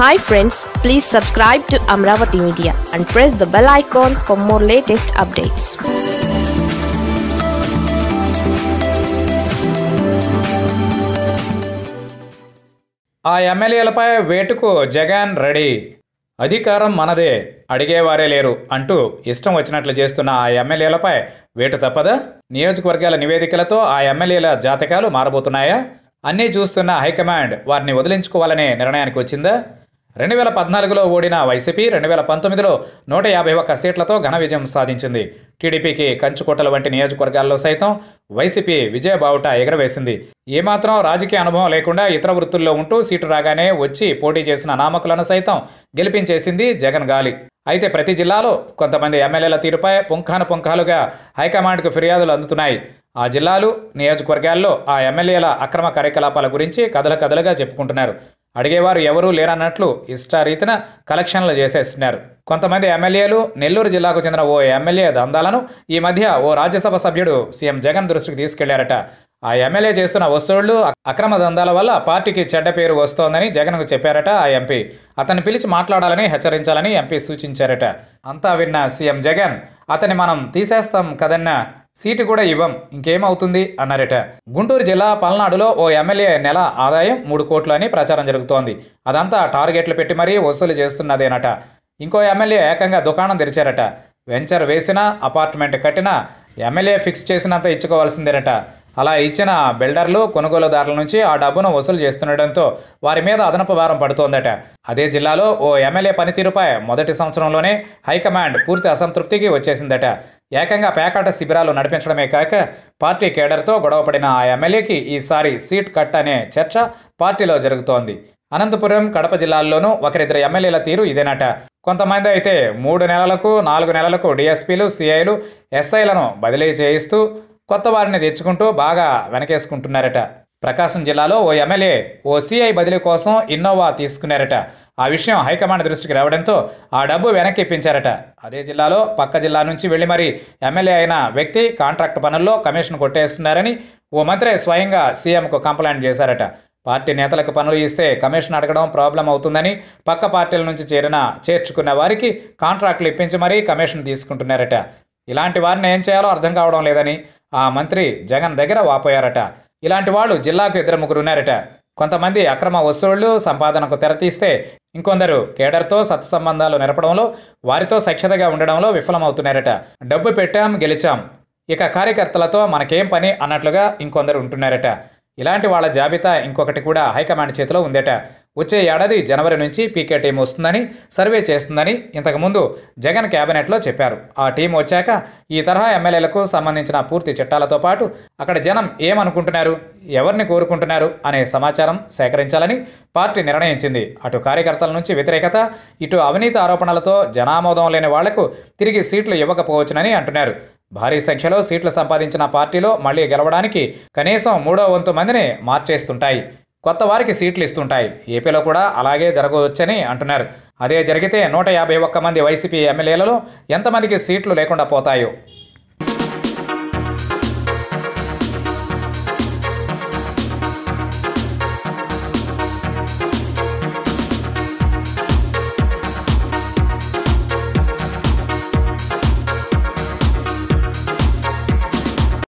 hi friends please subscribe to Amaravati media and press the bell icon for more latest updates ఆ ఎమ్మెల్యేలపై వేటుకు Jagan ready అధికారం మనదే అడిగేవారే లేరు అంటూ ఇష్టం వచ్చినట్లు చేస్తున్న ఆ ఎమ్మెల్యేలపై వేటు తప్పదా నియోజకవర్గాల నివేదికలతో ఆ ఎమ్మెల్యేల జాతకాలు మారబోతున్నాయా అన్నీ చూస్తున్న హైకమాండ్ వారిని వదిలించుకోవాలనే నిర్ణయానికి వచ్చిందా రెండు వేల పద్నాలుగులో ఓడిన వైసీపీ రెండు వేల పంతొమ్మిదిలో నూట యాభై ఒక్క సీట్లతో ఘన విజయం సాధించింది టీడీపీకి కంచుకోటల వంటి నియోజకవర్గాల్లో సైతం వైసీపీ విజయబావుట ఎగరవేసింది ఏమాత్రం రాజకీయ అనుభవం లేకుండా ఇతర వృత్తుల్లో ఉంటూ సీటు రాగానే వచ్చి పోటీ చేసిన నామకులను సైతం గెలిపించేసింది జగన్ గాలి అయితే ప్రతి జిల్లాలో కొంతమంది ఎమ్మెల్యేల తీరుపై పుంఖాను పుంఖాలుగా హైకమాండ్కు ఫిర్యాదులు అందుతున్నాయి ఆ జిల్లాలు నియోజకవర్గాల్లో ఆ ఎమ్మెల్యేల అక్రమ కార్యకలాపాల గురించి కథల కథలుగా చెప్పుకుంటున్నారు అడిగేవారు ఎవరూ లేరన్నట్లు ఇష్టారీతిన కలెక్షన్లు చేసేస్తున్నారు కొంతమంది ఎమ్మెల్యేలు నెల్లూరు జిల్లాకు చెందిన ఓ ఎమ్మెల్యే దందాలను ఈ మధ్య ఓ రాజ్యసభ సభ్యుడు సీఎం జగన్ దృష్టికి తీసుకెళ్లారట ఆ ఎమ్మెల్యే చేస్తున్న వస్తువులు అక్రమ దందాల వల్ల పార్టీకి చెడ్డ పేరు వస్తోందని జగన్కు చెప్పారట ఆ ఎంపీ అతన్ని పిలిచి మాట్లాడాలని హెచ్చరించాలని ఎంపీ సూచించారట అంతా విన్న సీఎం జగన్ అతని మనం తీసేస్తాం కదన్న సీటు కూడా ఇవ్వం ఇంకేమవుతుంది అన్నారట గుంటూరు జిల్లా పల్నాడులో ఓ ఎమ్మెల్యే నెల ఆదాయం మూడు కోట్లు అని ప్రచారం జరుగుతోంది అదంతా టార్గెట్లు పెట్టి మరీ వసూలు చేస్తున్నదేనట ఇంకో ఎమ్మెల్యే ఏకంగా దుకాణం తెరిచారట వెంచర్ వేసినా అపార్ట్మెంట్ కట్టినా ఎమ్మెల్యే ఫిక్స్ చేసినంత ఇచ్చుకోవాల్సిందేనట అలా ఇచ్చిన బిల్డర్లు కొనుగోలుదారుల నుంచి ఆ డబ్బును వసూలు చేస్తుండటంతో వారి మీద అదనపు భారం పడుతోందట అదే జిల్లాలో ఓ ఎమ్మెల్యే పనితీరుపై మొదటి సంవత్సరంలోనే హైకమాండ్ పూర్తి అసంతృప్తికి వచ్చేసిందట ఏకంగా పేకాట శిబిరాలు నడిపించడమే కాక పార్టీ కేడర్తో గొడవపడిన ఆ ఎమ్మెల్యేకి ఈసారి సీట్ కట్ అనే చర్చ పార్టీలో జరుగుతోంది అనంతపురం కడప జిల్లాల్లోనూ ఒకరిద్దరు ఎమ్మెల్యేల తీరు ఇదేనట కొంతమంది అయితే మూడు నెలలకు నాలుగు నెలలకు డిఎస్పీలు సిఐలు ఎస్ఐలను బదిలీ చేయిస్తూ కొత్త వారిని తెచ్చుకుంటూ బాగా వెనకేసుకుంటున్నారట ప్రకాశం జిల్లాలో ఓ ఎమ్మెల్యే ఓ సిఐ బదిలీ కోసం ఇన్నోవా తీసుకున్నారట ఆ విషయం హైకమాండ్ దృష్టికి రావడంతో ఆ డబ్బు వెనక్కి ఇప్పించారట అదే జిల్లాలో పక్క జిల్లా నుంచి వెళ్ళి మరీ ఎమ్మెల్యే అయిన వ్యక్తి కాంట్రాక్ట్ పనుల్లో కమిషన్ కొట్టేస్తున్నారని ఓ మంత్రి స్వయంగా సీఎంకు కంప్లైంట్ చేశారట పార్టీ నేతలకు పనులు ఇస్తే కమిషన్ అడగడం ప్రాబ్లం అవుతుందని పక్క పార్టీల నుంచి చేరిన చేర్చుకున్న వారికి కాంట్రాక్టులు ఇప్పించి మరీ కమిషన్ తీసుకుంటున్నారట ఇలాంటి వారిని ఏం చేయాలో అర్థం కావడం లేదని ఆ మంత్రి జగన్ దగ్గర వాపోయారట ఇలాంటి వాళ్ళు జిల్లాకు ఇద్దరు ముగ్గురు ఉన్నారట కొంతమంది అక్రమ వసూళ్లు సంపాదనకు తెరతీస్తే ఇంకొందరు కేడర్తో సత్సంబంధాలు నెరపడంలో వారితో సఖ్యతగా ఉండడంలో విఫలమవుతున్నారట డబ్బు పెట్టాం గెలిచాం ఇక కార్యకర్తలతో మనకేం పని అన్నట్లుగా ఇంకొందరు ఉంటున్నారట ఇలాంటి వాళ్ళ జాబితా ఇంకొకటి కూడా హైకమాండ్ చేతిలో ఉందట వచ్చే ఏడాది జనవరి నుంచి పీకే టీం వస్తుందని సర్వే చేస్తుందని ఇంతకుముందు జగన్ క్యాబినెట్లో చెప్పారు ఆ టీం వచ్చాక ఈ తరహా ఎమ్మెల్యేలకు సంబంధించిన పూర్తి చట్టాలతో పాటు అక్కడ జనం ఏమనుకుంటున్నారు ఎవరిని కోరుకుంటున్నారు అనే సమాచారం సేకరించాలని పార్టీ నిర్ణయించింది అటు కార్యకర్తల నుంచి వ్యతిరేకత ఇటు అవినీతి ఆరోపణలతో జనామోదం లేని వాళ్లకు తిరిగి సీట్లు ఇవ్వకపోవచ్చునని అంటున్నారు భారీ సంఖ్యలో సీట్లు సంపాదించిన పార్టీలో మళ్లీ గెలవడానికి కనీసం మూడో వంతు మందిని మార్చేస్తుంటాయి కొత్త వారికి సీట్లు ఇస్తుంటాయి ఏపీలో కూడా అలాగే జరగవచ్చని అంటున్నారు అదే జరిగితే నూట యాభై ఒక్క మంది వైసీపీ ఎమ్మెల్యేలలో ఎంతమందికి సీట్లు లేకుండా పోతాయో